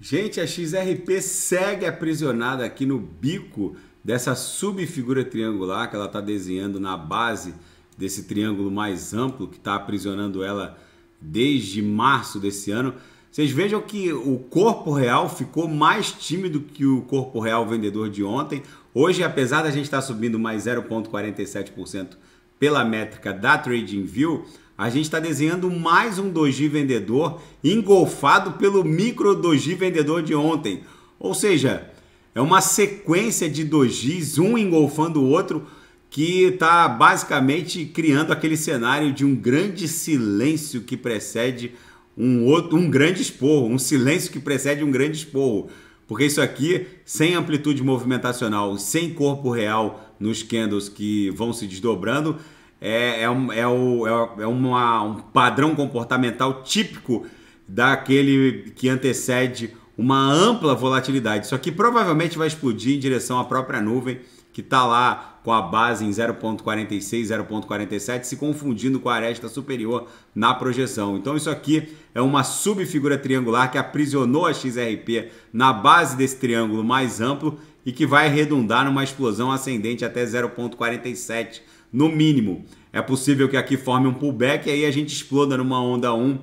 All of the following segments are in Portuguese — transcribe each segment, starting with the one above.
Gente, a XRP segue aprisionada aqui no bico dessa subfigura triangular que ela está desenhando na base desse triângulo mais amplo que está aprisionando ela desde março desse ano. Vocês vejam que o corpo real ficou mais tímido que o corpo real vendedor de ontem. Hoje, apesar da gente estar tá subindo mais 0,47% pela métrica da TradingView, a gente está desenhando mais um doji vendedor engolfado pelo micro doji vendedor de ontem. Ou seja, é uma sequência de dojis, um engolfando o outro, que está basicamente criando aquele cenário de um grande silêncio que precede um outro, um grande esporro, um silêncio que precede um grande esporro. Porque isso aqui, sem amplitude movimentacional, sem corpo real nos candles que vão se desdobrando, é, é, um, é, o, é, é uma, um padrão comportamental típico daquele que antecede uma ampla volatilidade. Isso aqui provavelmente vai explodir em direção à própria nuvem, que está lá com a base em 0,46, 0,47, se confundindo com a aresta superior na projeção. Então isso aqui é uma subfigura triangular que aprisionou a XRP na base desse triângulo mais amplo e que vai redundar numa explosão ascendente até 0,47 no mínimo. É possível que aqui forme um pullback e aí a gente exploda numa onda 1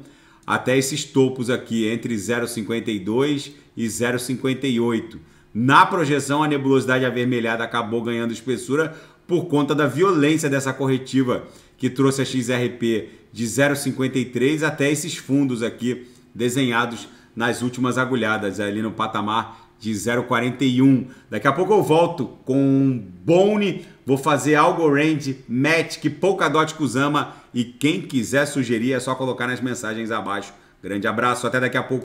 até esses topos aqui entre 0,52 e 0,58. Na projeção, a nebulosidade avermelhada acabou ganhando espessura por conta da violência dessa corretiva que trouxe a XRP de 0,53 até esses fundos aqui desenhados nas últimas agulhadas, ali no patamar de 0,41. Daqui a pouco eu volto com Bone, vou fazer Algo Range, Matic, Polkadot Kuzama e quem quiser sugerir é só colocar nas mensagens abaixo. Grande abraço, até daqui a pouco.